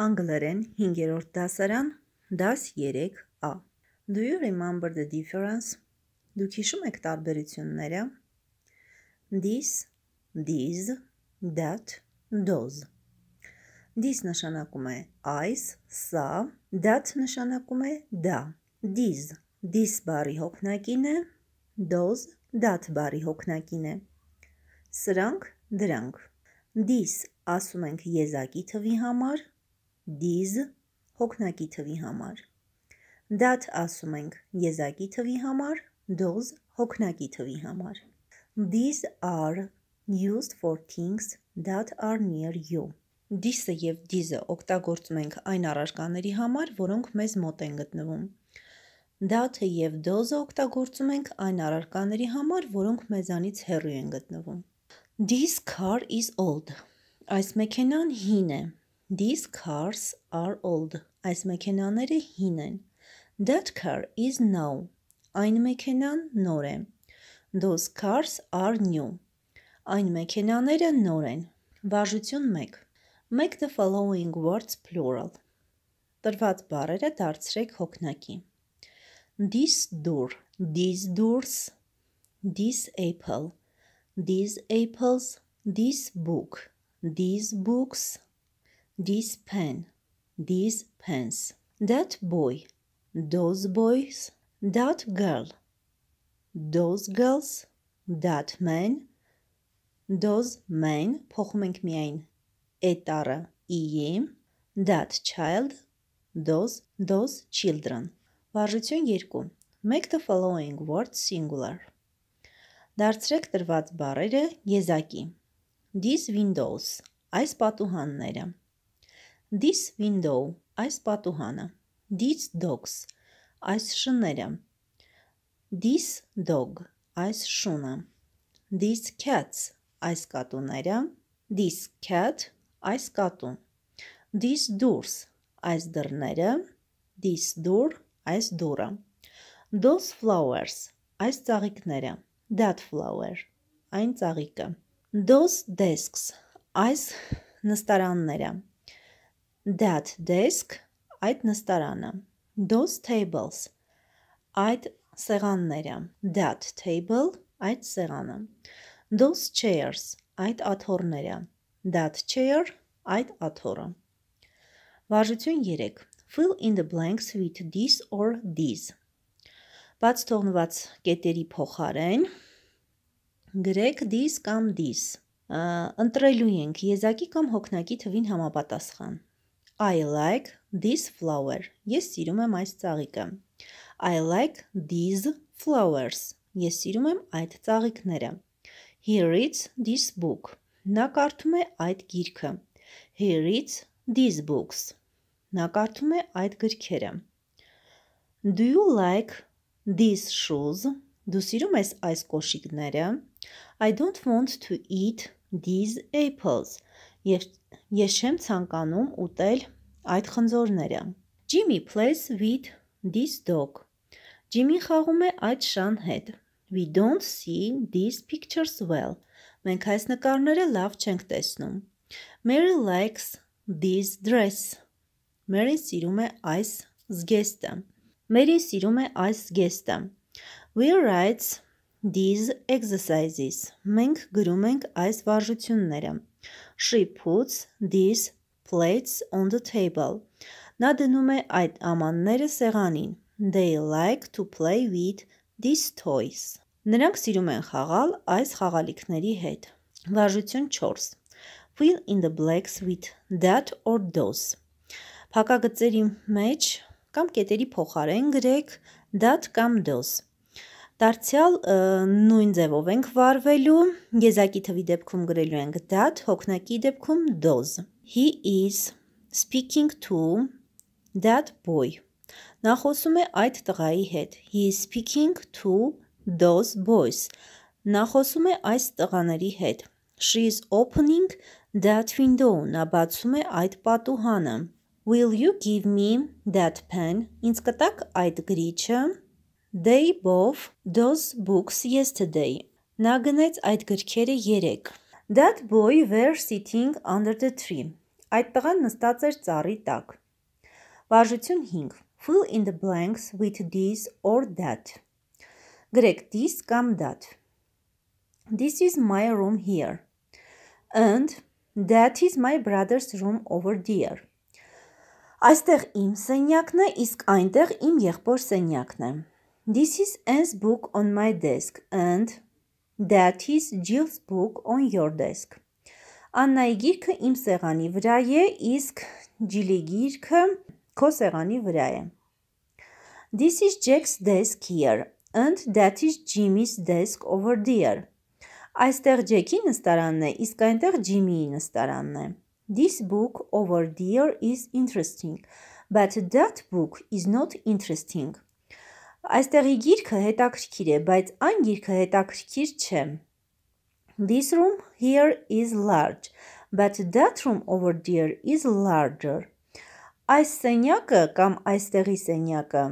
Անգլերեն 5-րդ դասարան, դաս 3A։ Do you remember the difference? Դուք հիշում եք տարբերությունները։ This, these, that, those։ This նշանակում է այս, սա, that նշանակում է դա։ These, this բարի հոգնակին է, those, that բարի հոգնակին է։ Սրանք, դրանք։ This ասում ենք եզակի թվի համար, դիզ հոգնակի թվի համար։ Դաթ ասում ենք եզակի թվի համար, դոզ հոգնակի թվի համար։ These are used for things that are near you։ This-ը եւ this-ը օգտագործում ենք այն առարկաների համար, որոնք մեզ մոտ են գտնվում։ That-ը եւ those-ը օգտագործում ենք այն առարկաների համար, որոնք մեզանից հեռու են գտնվում։ This car is old։ Այս մեքենան հին է։ These cars are old. Այս մեքենաները հին են։ That car is new. Այն մեքենան նոր է։ Those cars are new. Այն մեքենաները նոր են։ Բաժություն 1։ Make the following words plural. Տրված բառերը դարձրեք հոգնակի։ This door, these doors, this apple, these apples, this book, these books, this pen, these pens, that boy, those boys, that girl, those girls, that man, those men, փոխում ենք միայն է տառը իե, that child, those, those children։ Վարժություն 2։ Make the following word singular։ Դարձրեք տրված բառերը եզակի։ These windows, այս պատուհանները։ This window այս պատուհանը, these dogs այս շները, this dog այս շունը, these cats այս կատուները, this cat այս կատուն, these doors այս դռները, this door այս դուռը, those flowers այս ծաղիկները, that flower այն ծաղիկը, those desks այս նստարանները That desk այդ նստարանը, those tables այդ սեղանները, that table այդ սեղանը, those chairs այդ աթոռները, that chair այդ աթոռը։ Վարժություն 3. Fill in the blanks with this or these։ Բաց թողնված կետերի փոխարեն գրեք this կամ this։ Ընտրելու ենք եզակի կամ հոգնակի թվին համապատասխան։ I like this flower. Ես սիրում եմ այս ծաղիկը։ I like these flowers. Ես սիրում եմ այդ ծաղիկները։ He reads this book. Նա կարդում է այդ գիրքը։ He reads these books. Նա կարդում է այդ գրքերը։ Do you like these shoes? Դու սիրում ես այս կոշիկները։ I don't want to eat these apples. Ես, ես չեմ ցանկանում ուտել այդ խնձորները։ Jimmy plays with this dog. Jimmy-ն խաղում է այդ շան հետ։ We don't see these pictures well. Մենք այս նկարները լավ չենք տեսնում։ Mary likes this dress. Mary-ն սիրում է այս զգեստը։ Mary-ն սիրում է այս զգեստը։ We write these exercises. Մենք գրում ենք այս վարժությունները։ She puts these plates on the table. Նա դնում է այդ ամանները սեղանին. They like to play with these toys. Նրանք սիրում են խաղալ այս խաղալիքների հետ։ Վարժություն 4. Fill in the blanks with that or those. Փակագծերի մեջ կամ կետերի փոխարեն գրեք that կամ those։ Դարձյալ նույն ձևով ենք վարվելու, եզակի թվի դեպքում գրելու ենք that, հոգնակի դեպքում does. He is speaking to that boy. Նա խոսում է այդ տղայի հետ. He is speaking to those boys. Նա խոսում է այս տղաների հետ. She is opening that window. Նա բացում է այդ պատուհանը. Will you give me that pen? Ինձ կտաք այդ գրիչը? They both those books yesterday։ Նա գնեց այդ գրքերը երեք։ That boy were sitting under the tree։ Այդ տղան նստած էր ծառի տակ։ Վարժություն 5. Fill in the blanks with this or that։ Գրեք this կամ that։ This is my room here and that is my brother's room over there։ Այստեղ իմ սենյակն է, իսկ այնտեղ իմ եղբոր սենյակն է։ This is Anne's book on my desk and that is Jill's book on your desk. Աննայի գիրքը իմ սեղանի վրա է, իսկ Ջիլի գիրքը քո սեղանի վրա է։ This is Jack's desk here and that is Jimmy's desk over there. Այստեղ Ջեքի նստարանն է, իսկ այնտեղ Ջիմիի նստարանն է։ This book over there is interesting, but that book is not interesting. Այստեղի գիրքը հետաքրքիր է, բայց այն գիրքը հետաքրքիր չէ։ This room here is large, but that room over there is larger. Այս սենյակը կամ այստեղի սենյակը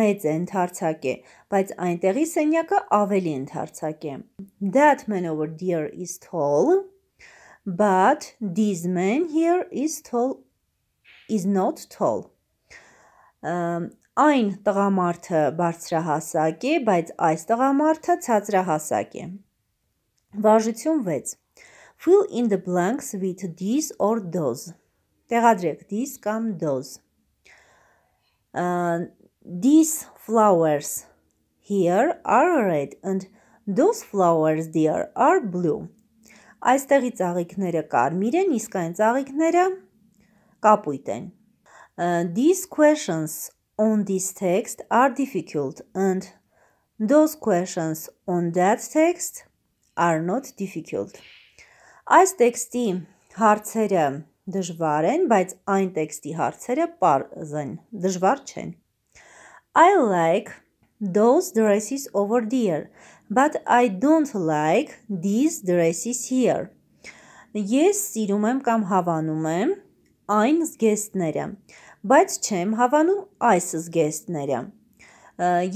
մեծ է, ընդարձակ է, բայց այնտեղի սենյակը ավելի ընդարձակ է։ That man over there is tall, but this man here is tall is not tall։ Այն տղամարդը բարձրահասակ է, բայց այս տղամարդը ցածրահասակ է։ Վարժություն 6. Fill in the blanks with this or those։ Տեղադրեք this կամ those։ uh, These flowers here are red and those flowers there are blue։ Այստեղի ծաղիկները կարմիր են, իսկ այն ծաղիկները կապույտ են։ These questions on this text are difficult and those questions on that text are not difficult. Այս տեքստի հարցերը դժվար են, բայց այն տեքստի հարցերը պարզ են, դժվար չեն։ I like those dresses over there, but I don't like these dresses here. Ես սիրում եմ կամ հավանում եմ այն զգեստները, բայց չեմ հավանում այս զգեստները։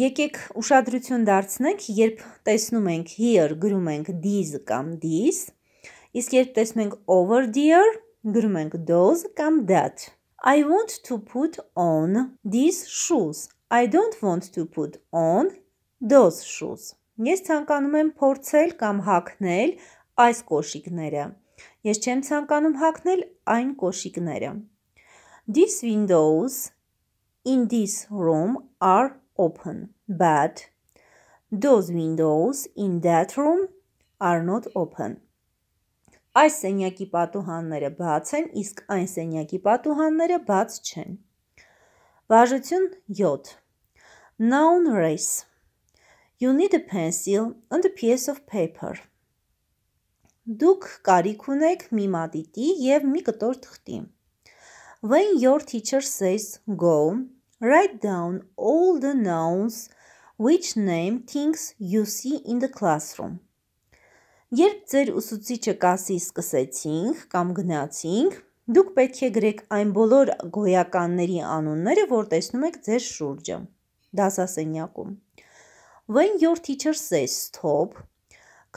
Եկեք ուշադրություն դարձնենք, երբ տեսնում ենք here գրում ենք these կամ this, իսկ երբ տեսնում ենք over there գրում ենք those կամ that։ I want to put on these shoes. I don't want to put on those shoes. Ես ցանկանում եմ փորձել կամ հագնել այս կոշիկները։ Ես չեմ ցանկանում հագնել այն կոշիկները։ These windows in this room are open, but those windows in that room are not open. Այս սենյակի պատուհանները բաց են, իսկ այն սենյակի պատուհանները բաց չեն։ Բաժություն 7. Noun race. You need a pencil and a piece of paper. Դուք կարիք ունեք մի մատիտի եւ մի կտոր թղթի։ When your teacher says go, write down all the nouns which name things you see in the classroom. Երբ ձեր ուսուցիչը կասի սկսեցինք կամ գնացինք, դուք պետք է գրեք այն բոլոր գոյականների անունները, որ տեսնում եք ձեր շուրջը դասասենյակում։ When your teacher says stop,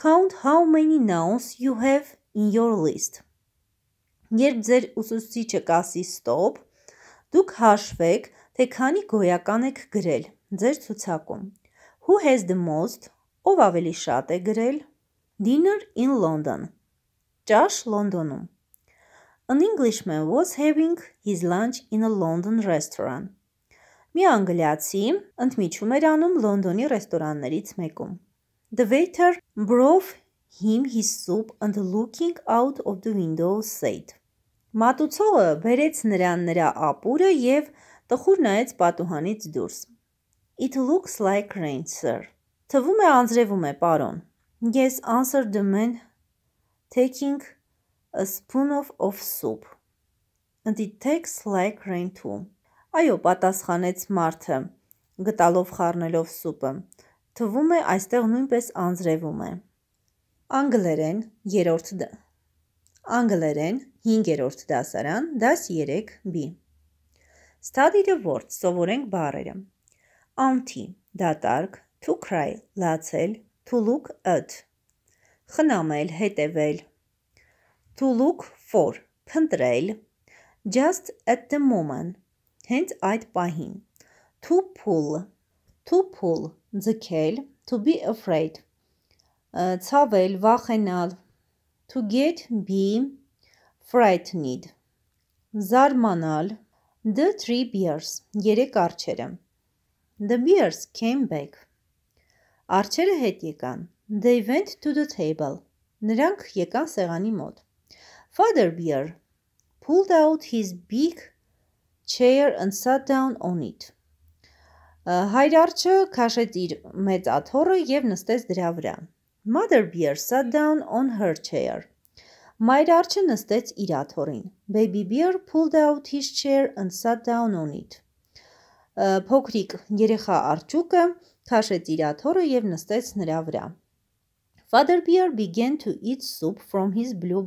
count how many nouns you have in your list. Երբ ձեր ուսուցիչը կասի ստոպ, դուք հաշվեք, թե քանի գոյական եք գրել ձեր ցուցակում։ Who has the most? Ով ավելի շատ է գրել։ Dinner in London. Ճաշ Լոնդոնում։ An Englishman was having his lunch in a London restaurant. Մի անգլիացի ընդմիջում էր անում Լոնդոնի ռեստորաններից մեկում։ The waiter brought him his soup and looking out of the window said. Մատուցողը բերեց նրան նրա ապուրը և տխուր նայեց պատուհանից դուրս։ It looks like rain, sir. Թվում է անձրևում է, պարոն։ Yes, answered the man, taking a spoon of, of soup. And it takes like rain too. Այո, պատասխանեց մարդը, գտալով խառնելով սուպը։ Թվում է այստեղ նույնպես անձրևում է։ Անգլերեն, երրորդ դ։ Անգլերեն, 5-րդ դասարան, դաս 3B։ Study the words, սովորենք բառերը։ Aunty, դատարկ, to cry, լացել, to look at։ Խնամել, հետևել։ To look for, փնտրել։ Just at the moment, հենց այդ պահին։ To pull, to pull, ձգել, to be afraid։ Ցավել, վախենալ։ To get be frightened, զարմանալ, the three bears, երեք արջերը, the bears came back, արջերը հետ եկան, they went to the table, նրանք եկան սեղանի մոտ, father bear, pulled out his big chair and sat down on it, Հայրարջը քաշեց իր մեծ աթոռը եւ նստեց դրա վրա. Mother Bear sat down on her chair. Մայրարջը նստեց իր աթորին։ Baby Bear pulled out his chair and sat down on it։ Փոքրիկ երեխա արջուկը քաշեց իր աթորը եւ նստեց նրա վրա։ Father Bear began to eat soup from his blue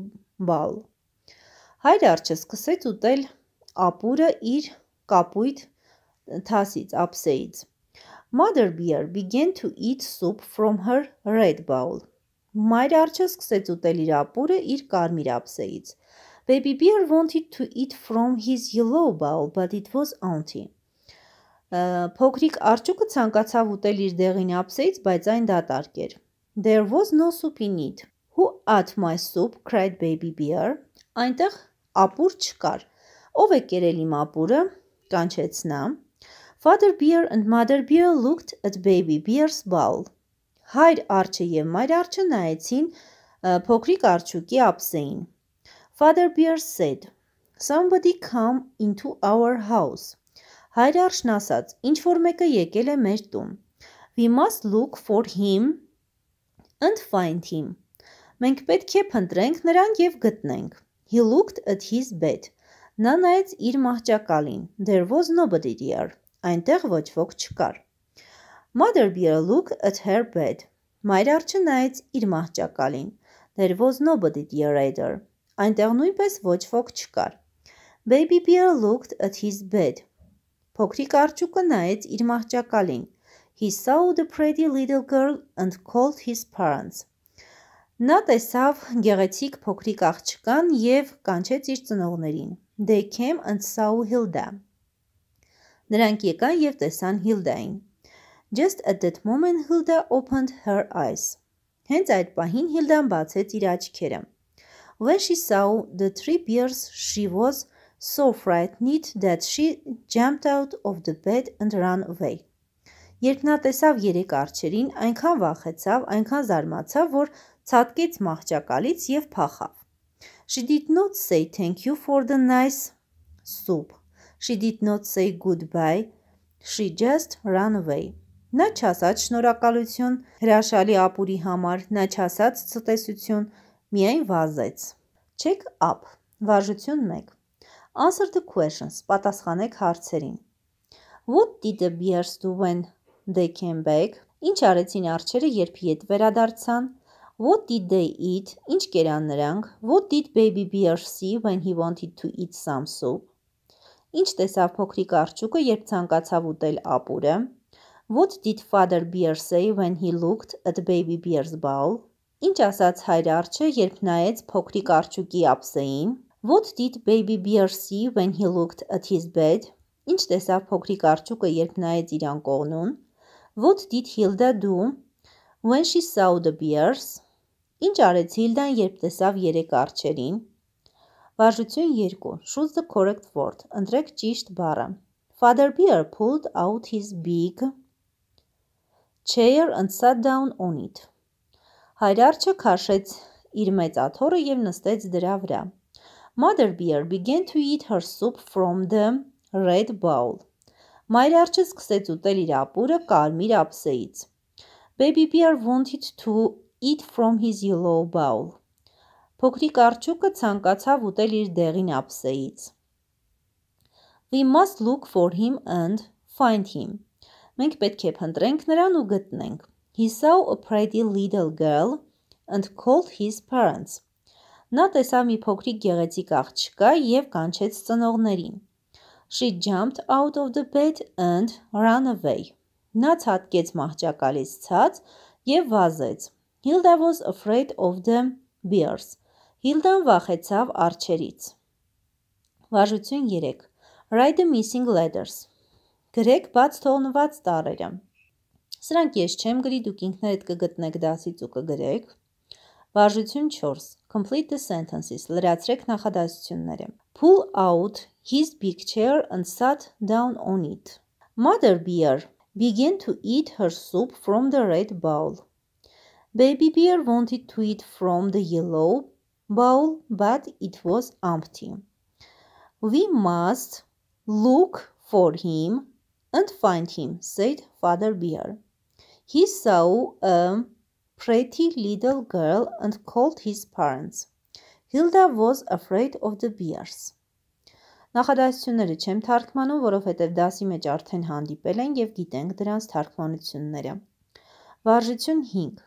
bowl։ Հայրարջը սկսեց ուտել ապուրը իր կապույտ թասից, ապսեից։ Mother Bear began to eat soup from her red bowl։ Մայր արջը սկսեց ուտել իր ապուրը իր կարմիր ափսեից։ Baby Bear wanted to eat from his yellow bowl, but it was empty. Փոքրիկ արջուկը ցանկացավ ուտել իր դեղին ափսեից, բայց այն դատարկ էր։ There was no soup in it. Who ate my soup? cried Baby Bear. Այնտեղ ապուր չկար։ Ով է կերել իմ ապուրը? կանչեց նա։ Father Bear and Mother Bear looked at Baby Bear's bowl. Հայր արջը և մայր արջը նայեցին փոքրիկ արջուկի ափսեին։ Father Bear said, Somebody come into our house. Հայր արջն ասաց, ինչ որ մեկը եկել է մեր տուն։ We must look for him and find him. Մենք պետք է փնտրենք նրան եւ գտնենք։ He looked at his bed. Նա նայեց իր մահճակալին։ There was nobody there. Այնտեղ ոչ ոք չկար։ Mother bear looked at her bed. Մայր արջը նայեց իր մահճակալին. There was nobody dear either. Այնտեղ նույնպես ոչ ոք չկար. Baby bear looked at his bed. Փոքրիկ արջուկը նայեց իր մահճակալին. He saw the pretty little girl and called his parents. Նա տեսավ գեղեցիկ փոքրիկ աղջկան եւ կանչեց իր ծնողներին. They came and saw Hilda. Նրանք եկան եւ տեսան Hilda-ին. Just at that moment Hilda opened her eyes. Հենց այդ պահին Հիլդան բացեց իր աչքերը։ When she saw the three bears, she was so frightened that she jumped out of the bed and ran away. Երբ նա տեսավ երեք արջերին, այնքան վախեցավ, այնքան զարմացավ, որ ցատկեց մահճակալից եւ փախավ։ She did not say thank you for the nice soup. She did not say goodbye. She just ran away. Նա չասաց շնորակալություն հրաշալի ապուրի համար, նա չասաց ցտեսություն, միայն վազեց։ Check up, վարժություն 1։ Answer the questions, պատասխանեք հարցերին։ What did the bears do when they came back? Ինչ արեցին արջերը, երբ ետ վերադարձան։ What did they eat? Ինչ կերան նրանք։ What did baby bear see when he wanted to eat some soup? Ինչ տեսավ փոքրիկ արջուկը, երբ ցանկացավ ուտել ապուրը։ What did father bear say when he looked at baby bear's bowl? Ինչ ասաց հայր արջը, երբ նայեց փոքրիկ արջուկի ափսեին? What did baby bear see when he looked at his bed? Ինչ տեսավ փոքրիկ արջուկը, երբ նայեց իր անկողնուն? What did Hilda do when she saw the bears? Ինչ արեց Հիլդան, երբ տեսավ երեք արջերին։ Վարժություն 2. Choose the correct word. Ընտրեք ճիշտ բառը։ Father Bear pulled out his big Chair and sat down on it։ Հայրարչը քաշեց իր մեծ աթոռը եւ նստեց դրա վրա։ Mother Bear began to eat her soup from the red bowl։ Մայրարջը սկսեց ուտել իր ապուրը կարմիր ափսեից։ Baby Bear wanted to eat from his yellow bowl։ Փոքրիկ արջուկը ցանկացավ ուտել իր դեղին ափսեից։ We must look for him and find him։ Մենք պետք է փնտրենք նրան ու գտնենք։ He saw a pretty little girl and called his parents։ Նա տեսավ մի փոքրիկ գեղեցիկ աղջկա եւ կանչեց ծնողներին։ She jumped out of the bed and ran away։ Նա ցածկեց մահճակալից ցած եւ վազեց։ Hilda was afraid of the bears։ Hilda-ն վախեցավ արջերից։ Վարժություն 3։ Write the missing letters գրեք բաց թողնված տառերը։ Սրանք ես չեմ գրի, դուք ինքներդ կգտնեք դասից ու կգրեք։ Վարժություն 4. Complete the sentences. Լրացրեք նախադասությունները։ Pull out his big chair and sat down on it. Mother bear began to eat her soup from the red bowl. Baby bear wanted to eat from the yellow bowl, but it was empty. We must look for him And find him, said Father Bear. He saw a pretty little girl and called his parents. Hilda was afraid of the bears. Նախադասությունները չեմ թարգմանում, որովհետև դասի մեջ արդեն հանդիպել են եւ գիտենք դրանց թարգմանությունները։ Վարժություն 5.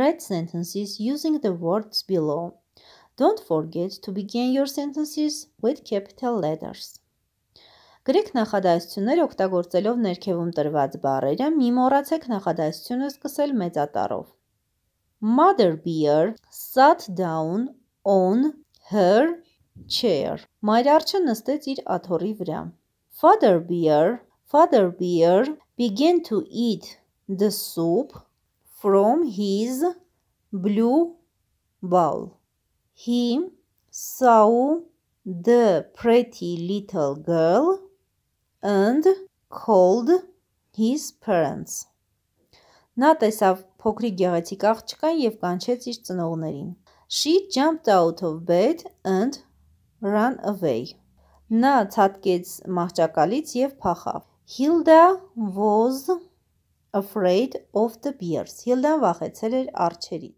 Write sentences using the words below. Don't forget to begin your sentences with capital letters. Գրեք նախադասություններ օգտագործելով ներքևում տրված բառերը, մի մոռացեք նախադասությունը սկսել մեծատառով։ Mother Bear sat down on her chair։ Մայրարջը նստեց իր աթոռի վրա։ Father Bear, Father Bear began to eat the soup from his blue bowl. He saw the pretty little girl and called his parents։ Նա տեսավ փոքրիկ գեղեցիկ աղջկան եւ կանչեց իր ծնողներին։ She jumped out of bed and ran away։ Նա ցատկեց մահճակալից եւ փախավ։ Hilda was afraid of the bears։ Hilda-ն վախեցել էր արջերից։